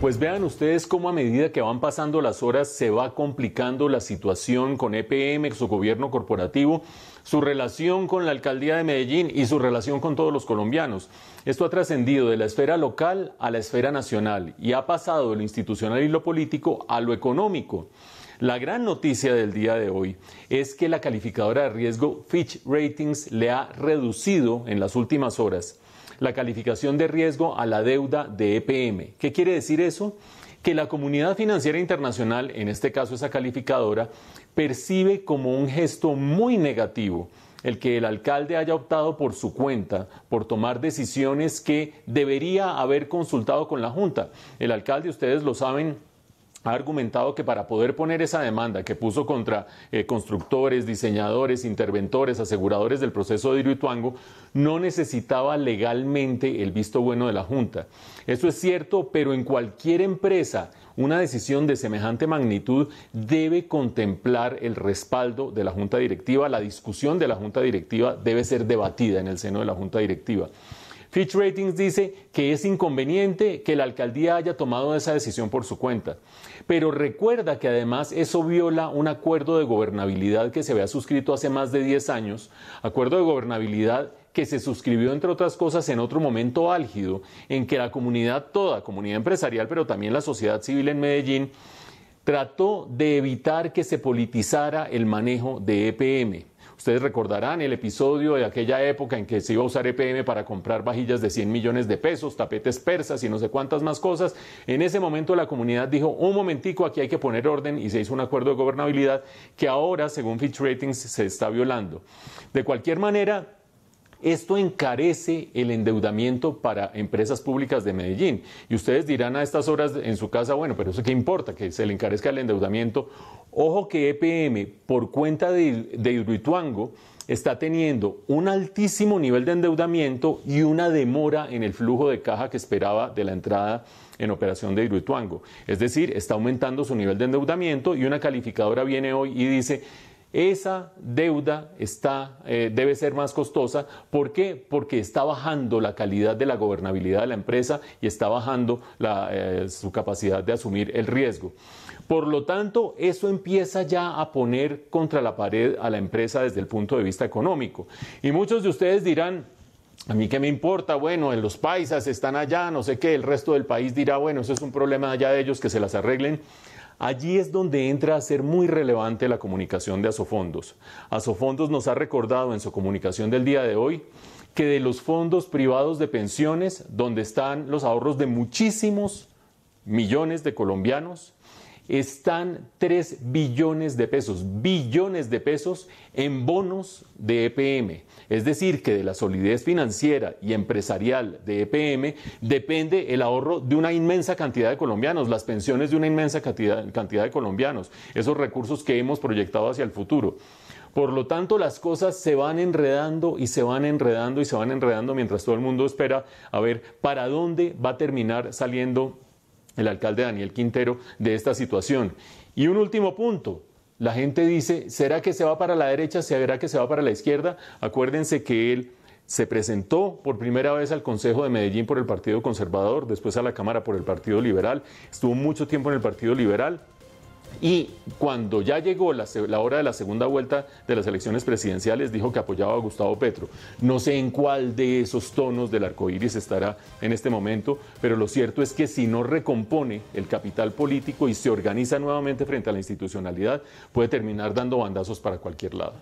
Pues vean ustedes cómo a medida que van pasando las horas se va complicando la situación con EPM, su gobierno corporativo, su relación con la alcaldía de Medellín y su relación con todos los colombianos. Esto ha trascendido de la esfera local a la esfera nacional y ha pasado de lo institucional y lo político a lo económico. La gran noticia del día de hoy es que la calificadora de riesgo Fitch Ratings le ha reducido en las últimas horas la calificación de riesgo a la deuda de EPM. ¿Qué quiere decir eso? Que la comunidad financiera internacional, en este caso esa calificadora, percibe como un gesto muy negativo el que el alcalde haya optado por su cuenta, por tomar decisiones que debería haber consultado con la Junta. El alcalde, ustedes lo saben, ha argumentado que para poder poner esa demanda que puso contra eh, constructores, diseñadores, interventores, aseguradores del proceso de irituango, no necesitaba legalmente el visto bueno de la Junta. Eso es cierto, pero en cualquier empresa una decisión de semejante magnitud debe contemplar el respaldo de la Junta Directiva, la discusión de la Junta Directiva debe ser debatida en el seno de la Junta Directiva. Fitch Ratings dice que es inconveniente que la alcaldía haya tomado esa decisión por su cuenta, pero recuerda que además eso viola un acuerdo de gobernabilidad que se había suscrito hace más de 10 años, acuerdo de gobernabilidad que se suscribió, entre otras cosas, en otro momento álgido, en que la comunidad toda, comunidad empresarial, pero también la sociedad civil en Medellín, trató de evitar que se politizara el manejo de EPM. Ustedes recordarán el episodio de aquella época en que se iba a usar EPM para comprar vajillas de 100 millones de pesos, tapetes persas y no sé cuántas más cosas. En ese momento la comunidad dijo, un momentico, aquí hay que poner orden y se hizo un acuerdo de gobernabilidad que ahora, según Fitch Ratings, se está violando. De cualquier manera, esto encarece el endeudamiento para empresas públicas de Medellín. Y ustedes dirán a estas horas en su casa, bueno, pero eso qué importa, que se le encarezca el endeudamiento. Ojo que EPM, por cuenta de, de está teniendo un altísimo nivel de endeudamiento y una demora en el flujo de caja que esperaba de la entrada en operación de Hidroituango. Es decir, está aumentando su nivel de endeudamiento y una calificadora viene hoy y dice, esa deuda está, eh, debe ser más costosa. ¿Por qué? Porque está bajando la calidad de la gobernabilidad de la empresa y está bajando eh, su capacidad de asumir el riesgo. Por lo tanto, eso empieza ya a poner contra la pared a la empresa desde el punto de vista económico. Y muchos de ustedes dirán, a mí qué me importa, bueno, en los paisas están allá, no sé qué, el resto del país dirá, bueno, eso es un problema allá de ellos que se las arreglen. Allí es donde entra a ser muy relevante la comunicación de Asofondos. Asofondos nos ha recordado en su comunicación del día de hoy que de los fondos privados de pensiones, donde están los ahorros de muchísimos millones de colombianos, están 3 billones de pesos, billones de pesos en bonos de EPM. Es decir, que de la solidez financiera y empresarial de EPM depende el ahorro de una inmensa cantidad de colombianos, las pensiones de una inmensa cantidad, cantidad de colombianos, esos recursos que hemos proyectado hacia el futuro. Por lo tanto, las cosas se van enredando y se van enredando y se van enredando mientras todo el mundo espera a ver para dónde va a terminar saliendo el alcalde Daniel Quintero de esta situación. Y un último punto, la gente dice, ¿será que se va para la derecha? ¿Será que se va para la izquierda? Acuérdense que él se presentó por primera vez al Consejo de Medellín por el Partido Conservador, después a la Cámara por el Partido Liberal, estuvo mucho tiempo en el Partido Liberal, y cuando ya llegó la, hora de la segunda vuelta de las elecciones presidenciales, dijo que apoyaba a Gustavo Petro. No sé en cuál de esos tonos del arco iris estará en este momento, pero lo cierto es que si no recompone el capital político y se organiza nuevamente frente a la institucionalidad, puede terminar dando bandazos para cualquier lado.